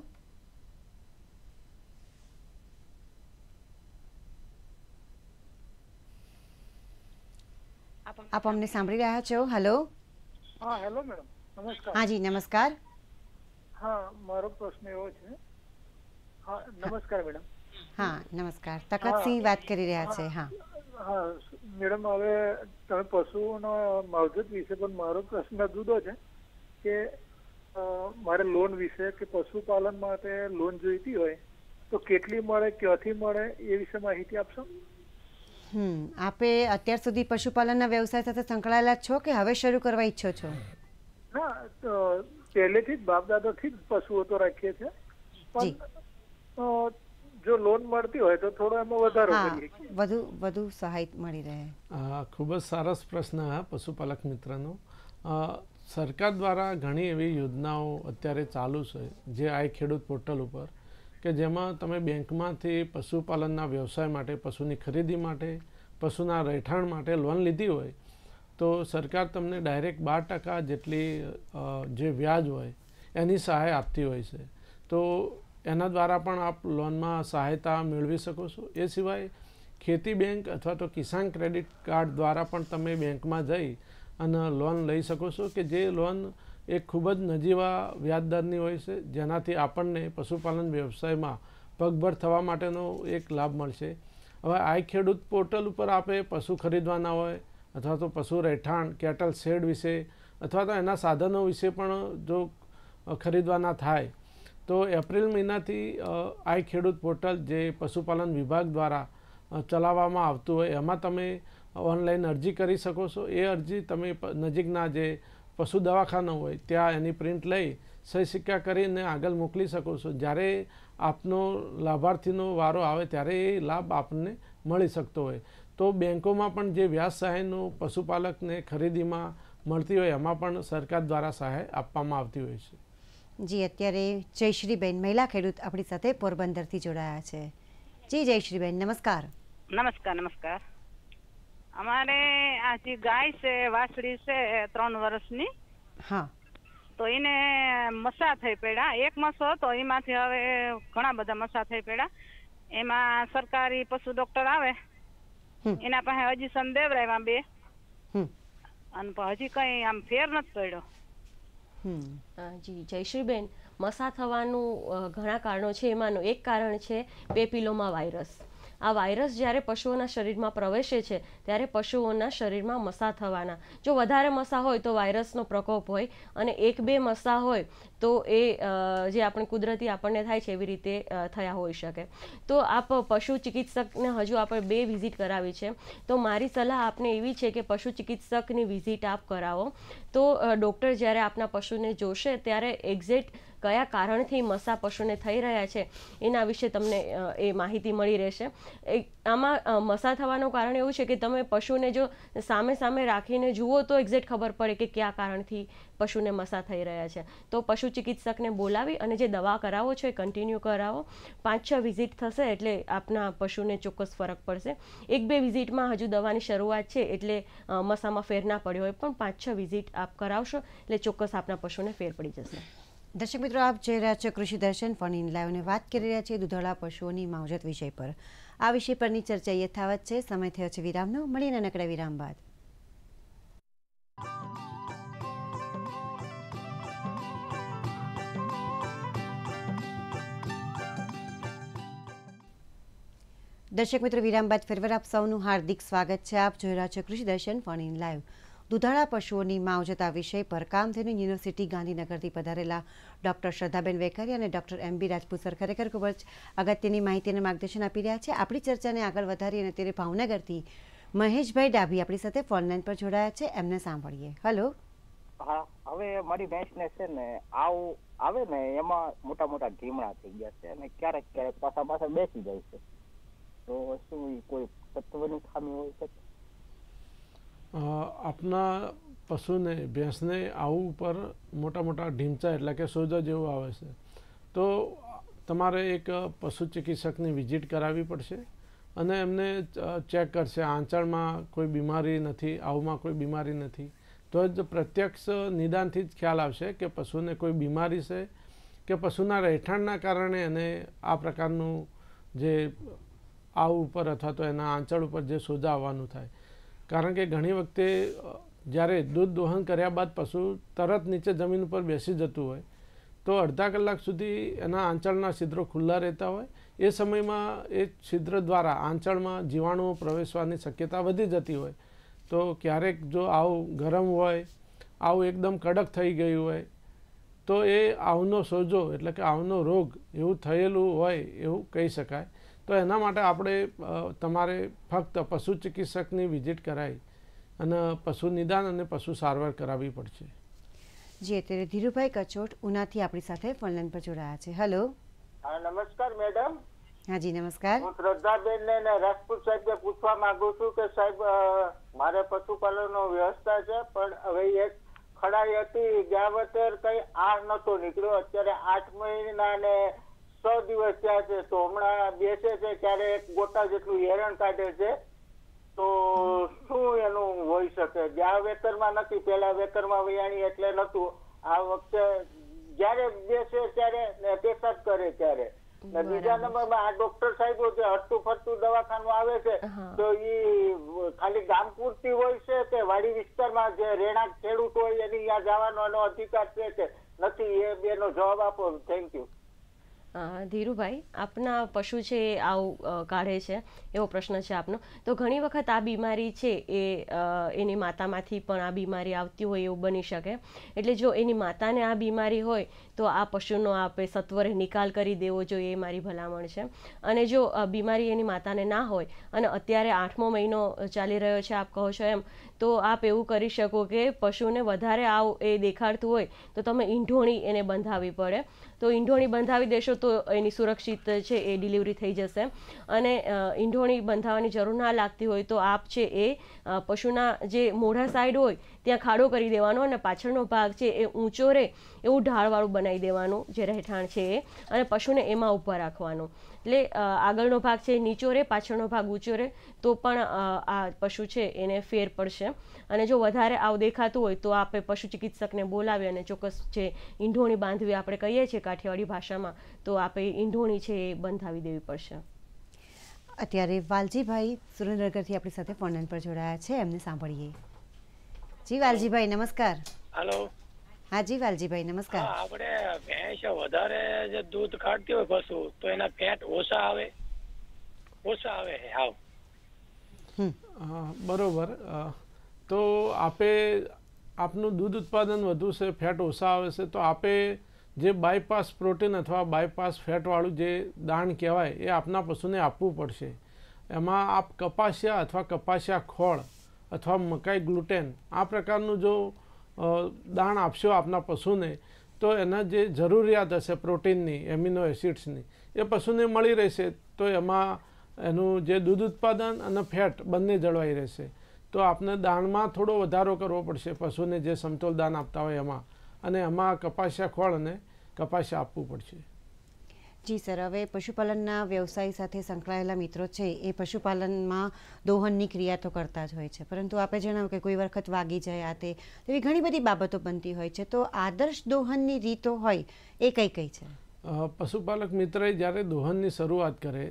આપ અમને સાંભળી રહ્યા છો હલો હા હેલો મેડમ નમસ્કાર હા જી નમસ્કાર હા મારો પ્રશ્ન એવો છે હા નમસ્કાર મેડમ હા નમસ્કાર તકતસિંહ વાત કરી રહ્યા છે હા હા મેડમ હવે તમે પશુઓનો માવજત વિશે પણ મારો પ્રશ્ન જુદો છે કે મારે લોન વિશે કે પશુપાલન માટે લોન જોઈતી હોય તો કેટલી મળે ક્યાંથી મળે એ વિશે માહિતી આપશો હમ આપે અત્યાર સુધી પશુપાલનના વ્યવસાય સાથે સંકળાયેલા છો કે હવે શરૂ કરવા ઈચ્છો છો ના તો પહેલેથી જ બાપ દાદાથી જ પશુઓ તો રાખીએ છીએ પણ જો લોન મળતી હોય તો થોડો એમાં વધારો કરીએ વધુ વધુ સહાય મળી રહે ખૂબ જ સરસ પ્રશ્ન પશુપાલક મિત્રનો સરકાર દ્વારા ઘણી એવી યોજનાઓ અત્યારે ચાલુ છે જે આઈ ખેડૂત પોર્ટલ ઉપર કે જેમાં તમે બેંકમાંથી પશુપાલનના વ્યવસાય માટે પશુની ખરીદી માટે પશુના રહેઠાણ માટે લોન લીધી હોય તો સરકાર તમને ડાયરેક્ટ બાર ટકા જેટલી જે વ્યાજ હોય એની સહાય આપતી હોય છે તો એના દ્વારા પણ આપ લોનમાં સહાયતા મેળવી શકો છો એ સિવાય ખેતી બેંક અથવા તો કિસાન ક્રેડિટ કાર્ડ દ્વારા પણ તમે બેંકમાં જઈ અને લોન લઈ શકો છો કે જે લોન એ ખૂબ જ નજીવા વ્યાજદરની હોય છે જેનાથી આપણને પશુપાલન વ્યવસાયમાં પગભર થવા માટેનો એક લાભ મળશે હવે આઈ ખેડૂત પોર્ટલ ઉપર આપે પશુ ખરીદવાના હોય અથવા તો પશુ રહેઠાણ કેટલ શેડ વિશે અથવા તો એના સાધનો વિશે પણ જો ખરીદવાના થાય તો એપ્રિલ મહિનાથી આઈ ખેડૂત પોર્ટલ જે પશુપાલન વિભાગ દ્વારા ચલાવવામાં આવતું હોય એમાં તમે ઓનલાઈન અરજી કરી શકો છો એ અરજી તમે નજીકના જે પશુ દવાખાના હોય ત્યાં એની પ્રિન્ટ લઈ સહી સિક્કા કરીને આગળ મોકલી શકો છો જ્યારે આપનો લાભાર્થીનો વારો આવે ત્યારે એ લાભ આપને મળી શકતો હોય તો બેંકોમાં પણ જે વ્યાજ સહાયનું પશુપાલકને ખરીદીમાં મળતી હોય એમાં પણ સરકાર દ્વારા સહાય આપવામાં આવતી હોય છે જી અત્યારે જયશ્રીબેન મહિલા ખેડૂત આપણી સાથે પોરબંદરથી જોડાયા છે જી જયશ્રીબેન નમસ્કાર નમસ્કાર નમસ્કાર અમારે આજે ગાય છે વાછડી છે ત્રણ વર્ષની હા તો એને મસા થઈ પડ્યા એક મસો તો એમાંથી હવે ઘણા બધા મસા થઈ પડ્યા એમાં સરકારી પશુ ડોક્ટર આવે એના પાસે હજી સંદેવરાયમાં બે અને હજી કઈ આમ ફેર નથી પડ્યો જી જયશ્રીબેન મસા થવાનું ઘણા કારણો છે એમાંનું એક કારણ છે પેપિલોમા વાયરસ આ વાયરસ જ્યારે પશુઓના શરીરમાં પ્રવેશે છે ત્યારે પશુઓના શરીરમાં મસા થવાના જો વધારે મસા હોય તો વાયરસનો પ્રકોપ હોય અને એક બે મસા હોય તો એ જે આપણે કુદરતી આપણને થાય છે એવી રીતે થયા હોઈ શકે તો આપ પશુ ચિકિત્સકને હજુ આપણે બે વિઝિટ કરાવી છે તો મારી સલાહ આપને એવી છે કે પશુ ચિકિત્સકની વિઝિટ આપ કરાવો તો ડૉક્ટર જ્યારે આપના પશુને જોશે ત્યારે એક્ઝેક્ટ કયા કારણથી મસા પશુને થઈ રહ્યા છે એના વિશે તમને એ માહિતી મળી રહેશે આમાં મસા થવાનું કારણ એવું છે કે તમે પશુને જો સામે સામે રાખીને જુઓ તો એક્ઝેક્ટ ખબર પડે કે કયા કારણથી પશુને મસા થઈ રહ્યા છે તો પશુ ચિકિત્સકને બોલાવી અને જે દવા કરાવો છો એ કન્ટિન્યુ કરાવો પાંચ છ વિઝિટ થશે એટલે આપના પશુને ચોક્કસ ફરક પડશે એક બે વિઝિટમાં હજુ દવાની શરૂઆત છે એટલે મસામાં ફેર ના પડ્યો હોય પણ પાંચ છ વિઝિટ આપ કરાવશો એટલે ચોક્કસ આપના પશુને ફેર પડી જશે દર્શક મિત્રો આપ જોઈ રહ્યા છો કૃષિ દર્શન ફોન ઇન લાઈવ અને વાત કરી રહ્યા છીએ દુધાળા પશુઓની માવજત વિષય પર આ વિષય પરની ચર્ચા યથાવત છે સમય થયો છે વિરામનો મળીને નકડા વિરામ બાદ દર્શક મિત્રો વિરામ બાદ ફેરવાર આપ સૌનું હાર્દિક સ્વાગત છે આપ જોઈ રહ્યા છો કૃષિ દર્શન ફોન ઇન લાઈવ દુધાળા પશુઓની માવજતા વિષય પર કામધેનુ યુનિવર્સિટી ગાંધીનગરથી પધારેલા ડૉક્ટર શ્રદ્ધાબેન વેકરી અને doctor M B Rajput sir ખરેખર ખૂબ જ અગત્યની માહિતી અને માર્ગદર્શન આપી રહ્યા છે આપણી ચર્ચાને આગળ વધારી અને તેને ભાવનગરથી મહેશભાઈ ડાભી આપણી સાથે ફોનલાઈન પર જોડાયા છે એમને સાંભળીએ હલો હા હવે મારી ભેંસને છે ને આવું આવે ને એમાં મોટા મોટા ઢીમણા થઈ ગયા છે અને ક્યારેક ક્યારેક પાછા પાછા બેસી જાય છે તો શું કોઈ તત્વની ખામી હોય શકે આપના પશુને ભેંસને આવું ઉપર મોટા મોટા ઢીમચા એટલે કે સોજા જેવું આવે છે તો તમારે એક પશુ ચિકિત્સકની વિઝિટ કરાવવી પડશે અને એમને ચેક કરશે આંચળમાં કોઈ બીમારી નથી આવમાં કોઈ બીમારી નથી તો જ પ્રત્યક્ષ નિદાનથી જ ખ્યાલ આવશે કે પશુને કોઈ બીમારી છે કે પશુના રહેઠાણના કારણે એને આ પ્રકારનું જે આવું ઉપર અથવા તો એના આંચળ ઉપર જે સોજા આવવાનું થાય કારણ કે ઘણી વખતે જ્યારે દૂધ દોહન કર્યા બાદ પશુ તરત નીચે જમીન ઉપર બેસી જતું હોય તો અડધા કલાક સુધી એના આંચળના છિદ્રો ખુલ્લા રહેતા હોય એ સમયમાં એ છિદ્ર દ્વારા આંચળમાં જીવાણુઓ પ્રવેશવાની શક્યતા વધી જતી હોય તો ક્યારેક જો આવું ગરમ હોય આવું એકદમ કડક થઈ ગયું હોય તો એ આવનો સોજો એટલે કે આવનો રોગ એવું થયેલું હોય એવું કહી શકાય તો એના માટે આપણે તમારે ફક્ત પશુ ચિકિત્સકની વિઝિટ કરાવી અને પશુ નિદાન અને પશુ સારવાર કરાવવી પડશે જી અત્યારે ધીરુભાઈ કચોટ ઉનાથી આપણી સાથે ફોનલાઈન પર જોડાયા છે હેલો હા નમસ્કાર મેડમ હા જી નમસ્કાર હું શ્રદ્ધાબેન ને રાજપૂત સાહેબને પૂછવા માંગુ છું કે સાહેબ મારે પશુપાલનનો વ્યવસ્થા છે પણ હવે એક ખડાઈ હતી ગયા વખતે કઈ આ નહોતો નીકળ્યો અત્યારે આઠ મહિના ને છ દિવસ થયા છે તો હમણાં બેસે છે ત્યારે એક ગોટા જેટલું હેરણ કાઢે છે તો શું એનું હોય શકે ગયા વેતરમાં નથી પેલા વેતરમાં વયાણી એટલે નતું આ વખતે જયારે બેસે ત્યારે પેશાબ કરે ત્યારે બીજા નંબરમાં આ ડોક્ટર સાહેબો જે હરતું ફરતું દવાખાનું આવે છે તો ઈ ખાલી ગામ પૂરતી હોય છે કે વાડી વિસ્તારમાં જે રેણાક ખેડૂત હોય એની ત્યાં જવાનો એનો અધિકાર છે કે નથી એ બેનો જવાબ આપો થેન્ક યુ ધીરુભાઈ આપના પશુ છે એ આવું કાઢે છે એવો પ્રશ્ન છે આપનો તો ઘણી વખત આ બીમારી છે એ એની માતામાંથી પણ આ બીમારી આવતી હોય એવું બની શકે એટલે જો એની માતાને આ બીમારી હોય તો આ પશુનો આપે સત્વરે નિકાલ કરી દેવો જોઈએ એ મારી ભલામણ છે અને જો બીમારી એની માતાને ના હોય અને અત્યારે આઠમો મહિનો ચાલી રહ્યો છે આપ કહો છો એમ તો આપ એવું કરી શકો કે પશુને વધારે આવ એ દેખાડતું હોય તો તમે ઈંઢોણી એને બંધાવી પડે તો ઈંઢોણી બંધાવી દેશો તો એની સુરક્ષિત છે એ ડિલિવરી થઈ જશે અને ઈંઢોણી બંધાવવાની જરૂર ના લાગતી હોય તો આપ છે એ પશુના જે મોઢા સાઈડ હોય ત્યાં ખાડો કરી દેવાનો અને પાછળનો ભાગ છે એ ઊંચો રહે એવું ઢાળવાળું બનાવી દેવાનું જે રહેઠાણ છે એ અને પશુને એમાં ઊભા રાખવાનું એટલે આગળનો ભાગ છે નીચો રહે પાછળનો ભાગ ઊંચો રહે તો પણ આ પશુ છે એને ફેર પડશે અને જો વધારે આવ દેખાતું હોય તો આપણે પશુ ચિકિત્સકને બોલાવી અને ચોક્કસ જે ઈંઢોણી બાંધવી આપણે કહીએ છીએ કાઠિયાવાડી ભાષામાં તો આપણે ઈંઢોણી છે એ બંધાવી દેવી પડશે અત્યારે વાલજીભાઈ સુરેન્દ્રનગરથી આપણી સાથે ફોન પર જોડાયા છે એમને સાંભળીએ જી વાલજીભાઈ નમસ્કાર હેલો હાજી વાલજીભાઈ નમસ્કાર આપણે ભેંસ વધારે જે દૂધ કાઢતી હોય પશુ તો એના ફેટ ઓછા આવે ઓછા આવે હાવ બરોબર તો આપે આપનું દૂધ ઉત્પાદન વધુ છે ફેટ ઓછા આવે છે તો આપે જે બાયપાસ પ્રોટીન અથવા બાયપાસ ફેટવાળું જે દાણ કહેવાય એ આપના પશુને આપવું પડશે એમાં આપ કપાસિયા અથવા કપાસિયા ખોળ અથવા મકાઈ ગ્લુટેન આ પ્રકારનું જો દાણ આપશો આપના પશુને તો એના જે જરૂરિયાત હશે પ્રોટીનની એમિનો એસિડ્સની એ પશુને મળી રહેશે તો એમાં એનું જે દૂધ ઉત્પાદન અને ફેટ બંને જળવાઈ રહેશે તો આપને દાણમાં થોડો વધારો કરવો પડશે પશુને જે સમતોલ દાન આપતા હોય એમાં અને એમાં કપાસિયા ખોળને અને કપાસિયા આપવું પડશે જી સર હવે પશુપાલનના વ્યવસાય સાથે સંકળાયેલા મિત્રો છે એ પશુપાલનમાં દોહનની ક્રિયા તો કરતા જ હોય છે પરંતુ આપે જણાવ્યું કે કોઈ વખત વાગી જાય આ તે એવી ઘણી બધી બાબતો બનતી હોય છે તો આદર્શ દોહનની રીતો હોય એ કઈ કઈ છે પશુપાલક મિત્ર જ્યારે દોહનની શરૂઆત કરે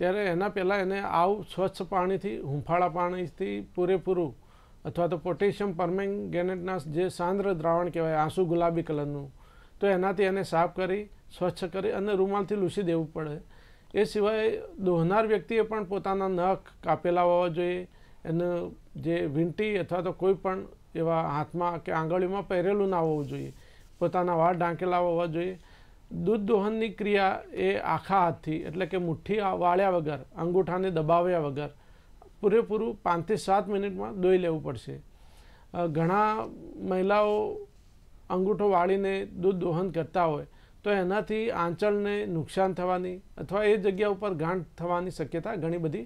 ત્યારે એના પહેલાં એને આવું સ્વચ્છ પાણીથી હુંફાળા પાણીથી પૂરેપૂરું અથવા તો પોટેશિયમ પરમેંગેનેટના જે સાંદ્ર દ્રાવણ કહેવાય આંસુ ગુલાબી કલરનું તો એનાથી એને સાફ કરી સ્વચ્છ કરી અને રૂમાલથી લૂસી દેવું પડે એ સિવાય દોહનાર વ્યક્તિએ પણ પોતાના નખ કાપેલા હોવા જોઈએ એનું જે વીંટી અથવા તો કોઈ પણ એવા હાથમાં કે આંગળીમાં પહેરેલું ના હોવું જોઈએ પોતાના વાળ ઢાંકેલા હોવા જોઈએ દૂધ દોહનની ક્રિયા એ આખા હાથથી એટલે કે મુઠ્ઠી વાળ્યા વગર અંગૂઠાને દબાવ્યા વગર પૂરેપૂરું પાંચથી સાત મિનિટમાં દોઈ લેવું પડશે ઘણા મહિલાઓ અંગૂઠો વાળીને દૂધ દોહન કરતા હોય તો એનાથી આંચળને નુકસાન થવાની અથવા એ જગ્યા ઉપર ગાંઠ થવાની શક્યતા ઘણી બધી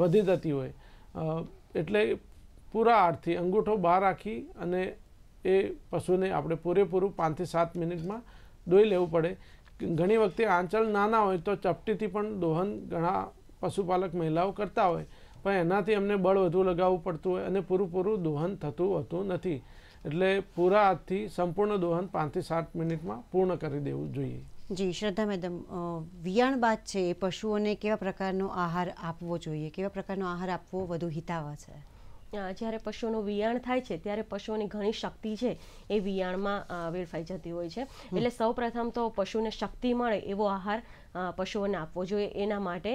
વધી જતી હોય એટલે પૂરા આઠથી અંગૂઠો બહાર રાખી અને એ પશુને આપણે પૂરેપૂરું પાંચથી સાત મિનિટમાં દોઈ લેવું પડે ઘણી વખતે આંચળ નાના હોય તો ચપટીથી પણ દોહન ઘણા પશુપાલક મહિલાઓ કરતા હોય પણ એનાથી અમને બળ વધુ લગાવવું પડતું હોય અને પૂરું પૂરું દોહન થતું હોતું નથી એટલે પૂરા હાથથી સંપૂર્ણ દોહન પાંચથી સાત મિનિટમાં પૂર્ણ કરી દેવું જોઈએ જી શ્રદ્ધા મેડમ વિયાણ બાદ છે એ પશુઓને કેવા પ્રકારનો આહાર આપવો જોઈએ કેવા પ્રકારનો આહાર આપવો વધુ હિતાવહ છે જ્યારે પશુઓનું વિયાણ થાય છે ત્યારે પશુઓની ઘણી શક્તિ છે એ વિયાણમાં વેડફાઈ જતી હોય છે એટલે સૌપ્રથમ તો પશુને શક્તિ મળે એવો આહાર પશુઓને આપવો જોઈએ એના માટે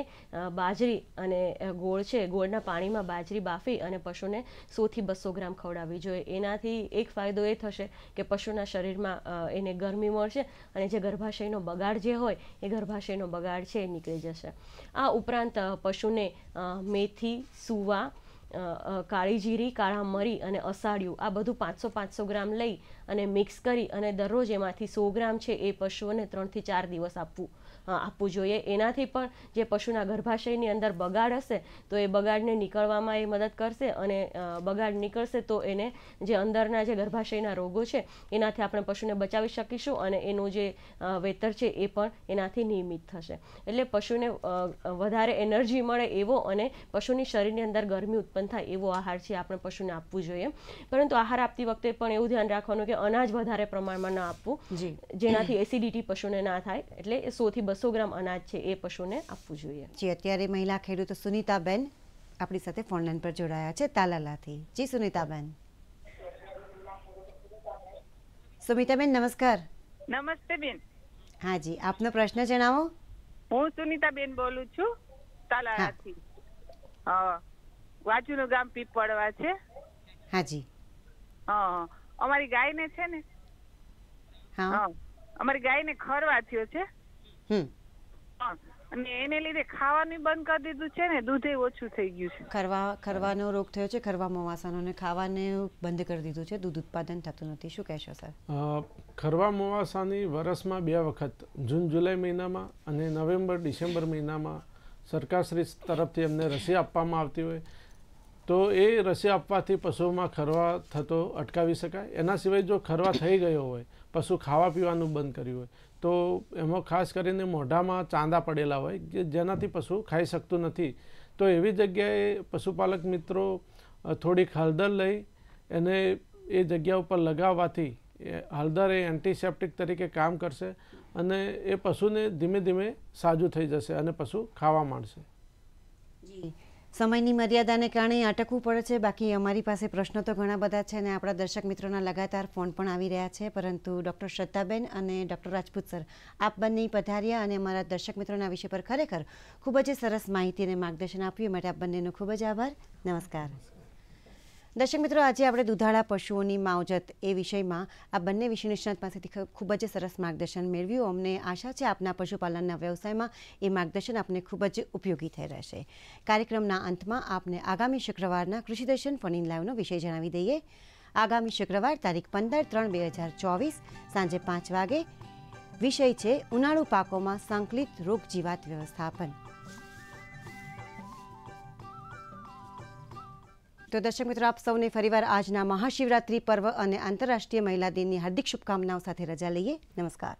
બાજરી અને ગોળ છે ગોળના પાણીમાં બાજરી બાફી અને પશુને સોથી બસો ગ્રામ ખવડાવવી જોઈએ એનાથી એક ફાયદો એ થશે કે પશુના શરીરમાં એને ગરમી મળશે અને જે ગર્ભાશયનો બગાડ જે હોય એ ગર્ભાશયનો બગાડ છે એ નીકળી જશે આ ઉપરાંત પશુને મેથી સુવા કાળી જીરી કાળા મરી અને અસાડ્યું આ બધું પાંચસો પાંચસો ગ્રામ લઈ અને મિક્સ કરી અને દરરોજ એમાંથી સો ગ્રામ છે એ પશુઓને ત્રણથી ચાર દિવસ આપવું આપવું જોઈએ એનાથી પણ જે પશુના ગર્ભાશયની અંદર બગાડ હશે તો એ બગાડને નીકળવામાં એ મદદ કરશે અને બગાડ નીકળશે તો એને જે અંદરના જે ગર્ભાશયના રોગો છે એનાથી આપણે પશુને બચાવી શકીશું અને એનું જે વેતર છે એ પણ એનાથી નિયમિત થશે એટલે પશુને વધારે એનર્જી મળે એવો અને પશુની શરીરની અંદર ગરમી ઉત્પન્ન ઉત્પન્ન થાય એવો આહાર છે આપણે પશુને આપવું જોઈએ પરંતુ આહાર આપતી વખતે પણ એવું ધ્યાન રાખવાનું કે અનાજ વધારે પ્રમાણમાં ન આપવું જેનાથી એસિડિટી પશુને ના થાય એટલે સોથી બસો ગ્રામ અનાજ છે એ પશુને આપવું જોઈએ જે અત્યારે મહિલા ખેડૂત સુનિતાબેન આપણી સાથે ફોનલાઈન પર જોડાયા છે તાલાલાથી જી સુનિતાબેન સુમિતાબેન નમસ્કાર નમસ્તે બેન હા જી આપનો પ્રશ્ન જણાવો હું સુનિતાબેન બોલું છું તાલાલાથી હા વાચુનું ગામ પીપળવા છે હાજી હા અમારી ગાયને છે ને હા અમારી ગાયને ખરવા થયો છે હમ અને એને લીધે ખાવાનું બંધ કરી દીધું છે ને દૂધે ઓછું થઈ ગયું છે ખરવા ખરવાનો રોગ થયો છે ખરવામાં વાસાનો ને ખાવાને બંધ કરી દીધું છે દૂધ ઉત્પાદન થતું નથી શું કહેશો સર ખરવા મોવાસાની વર્ષમાં બે વખત જૂન જુલાઈ મહિનામાં અને નવેમ્બર ડિસેમ્બર મહિનામાં સરકારશ્રી તરફથી એમને રસી આપવામાં આવતી હોય તો એ રસી આપવાથી પશુઓમાં ખરવા થતો અટકાવી શકાય એના સિવાય જો ખરવા થઈ ગયો હોય પશુ ખાવા પીવાનું બંધ કર્યું હોય તો એમાં ખાસ કરીને મોઢામાં ચાંદા પડેલા હોય કે જેનાથી પશુ ખાઈ શકતું નથી તો એવી જગ્યાએ પશુપાલક મિત્રો થોડીક હળદર લઈ એને એ જગ્યા ઉપર લગાવવાથી હળદર એ એન્ટીસેપ્ટિક તરીકે કામ કરશે અને એ પશુને ધીમે ધીમે સાજું થઈ જશે અને પશુ ખાવા માંડશે જી સમયની મર્યાદાને કારણે અટકવું પડે છે બાકી અમારી પાસે પ્રશ્નો તો ઘણા બધા છે અને આપણા દર્શક મિત્રોના લગાતાર ફોન પણ આવી રહ્યા છે પરંતુ ડૉક્ટર શ્રદ્ધાબેન અને ડૉક્ટર રાજપૂત સર આપ બંને પધાર્યા અને અમારા દર્શક મિત્રોના વિષય પર ખરેખર ખૂબ જ સરસ માહિતી અને માર્ગદર્શન આપ્યું માટે આપ બંનેનો ખૂબ જ આભાર નમસ્કાર દર્શક મિત્રો આજે આપણે દુધાળા પશુઓની માવજત એ વિષયમાં આ બંને વિષય નિષ્ણાત પાસેથી ખૂબ જ સરસ માર્ગદર્શન મેળવ્યું અમને આશા છે આપના પશુપાલનના વ્યવસાયમાં એ માર્ગદર્શન આપને ખૂબ જ ઉપયોગી થઈ રહેશે કાર્યક્રમના અંતમાં આપને આગામી શુક્રવારના કૃષિદર્શન ફોન ઇન લાઈવનો વિષય જણાવી દઈએ આગામી શુક્રવાર તારીખ પંદર ત્રણ બે હજાર ચોવીસ સાંજે પાંચ વાગે વિષય છે ઉનાળુ પાકોમાં સંકલિત રોગ જીવાત વ્યવસ્થાપન તો દર્શક મિત્રો આપ સૌને ફરીવાર આજના મહાશિવરાત્રી પર્વ અને આંતરરાષ્ટ્રીય મહિલા દિનની હાર્દિક શુભકામનાઓ સાથે રજા લઈએ નમસ્કાર